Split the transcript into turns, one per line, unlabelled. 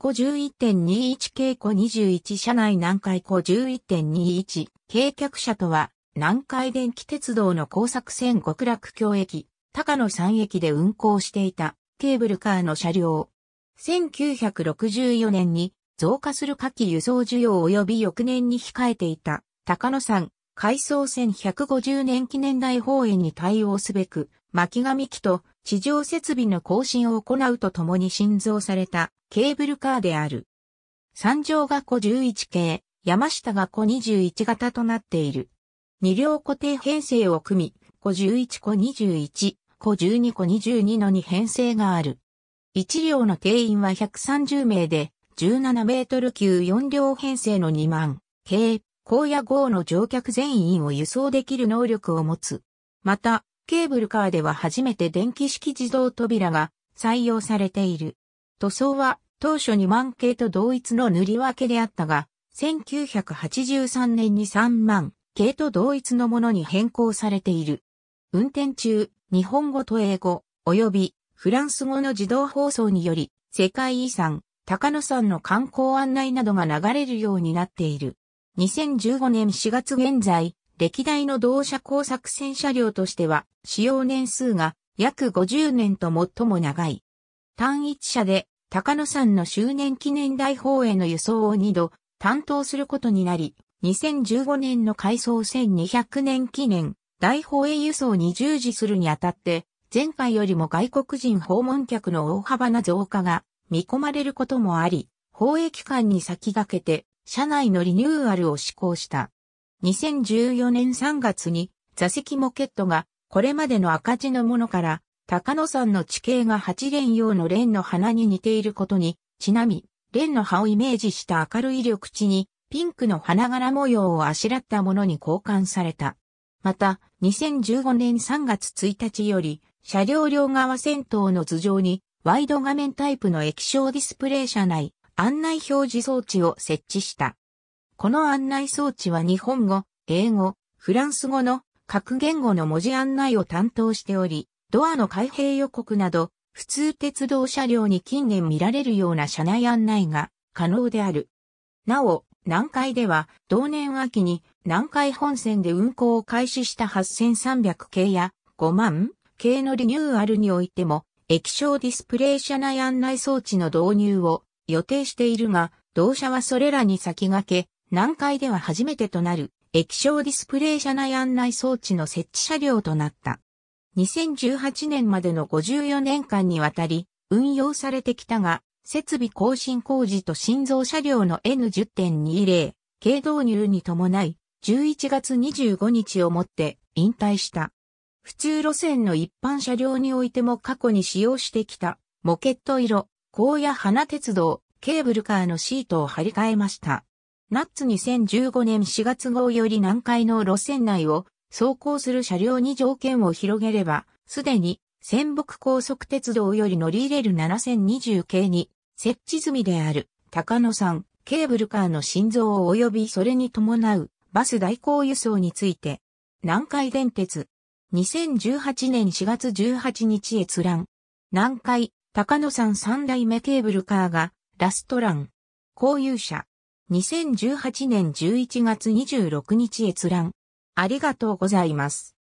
弧11.21稽古21車内南海弧11.21軽客車とは南海電気鉄道の工作線極楽橋駅、高野山駅で運行していたケーブルカーの車両。1964年に増加する夏季輸送需要及び翌年に控えていた高野山改装1150年記念大放映に対応すべく、巻紙機と地上設備の更新を行うとともに新造されたケーブルカーである。三条が庫11系、山下が庫21型となっている。二両固定編成を組み、庫11個21、庫12個22の2編成がある。一両の定員は130名で、17メートル級4両編成の2万、計高野号の乗客全員を輸送できる能力を持つ。また、ケーブルカーでは初めて電気式自動扉が採用されている。塗装は当初2万系と同一の塗り分けであったが、1983年に3万系と同一のものに変更されている。運転中、日本語と英語、及びフランス語の自動放送により、世界遺産、高野山の観光案内などが流れるようになっている。2015年4月現在、歴代の同社工作戦車両としては、使用年数が約50年と最も長い。単一車で、高野山の周年記念大砲への輸送を2度担当することになり、2015年の改装1200年記念大砲へ輸送に従事するにあたって、前回よりも外国人訪問客の大幅な増加が見込まれることもあり、放映期間に先駆けて車内のリニューアルを施行した。2014年3月に座席モケットがこれまでの赤字のものから高野山の地形が八連用の蓮の花に似ていることにちなみ蓮の葉をイメージした明るい緑地にピンクの花柄模様をあしらったものに交換された。また、2015年3月1日より、車両両側先頭の頭上に、ワイド画面タイプの液晶ディスプレイ車内、案内表示装置を設置した。この案内装置は日本語、英語、フランス語の各言語の文字案内を担当しており、ドアの開閉予告など、普通鉄道車両に近年見られるような車内案内が可能である。なお、南海では、同年秋に南海本線で運行を開始した8300系や5万系のリニューアルにおいても、液晶ディスプレイ車内案内装置の導入を予定しているが、同社はそれらに先駆け、南海では初めてとなる液晶ディスプレイ車内案内装置の設置車両となった。2018年までの54年間にわたり運用されてきたが、設備更新工事と新造車両の N10.20 系導入に伴い、11月25日をもって引退した。普通路線の一般車両においても過去に使用してきたモケット色、高野花鉄道、ケーブルカーのシートを張り替えました。ナッツ2015年4月号より南海の路線内を走行する車両に条件を広げれば、すでに仙北高速鉄道より乗り入れる7020系に設置済みである高野山ケーブルカーの心臓及びそれに伴うバス代行輸送について、南海電鉄、2018年4月18日閲覧、南海高野さん三代目ケーブルカーがラストラン。購入者。2018年11月26日閲覧。ありがとうございます。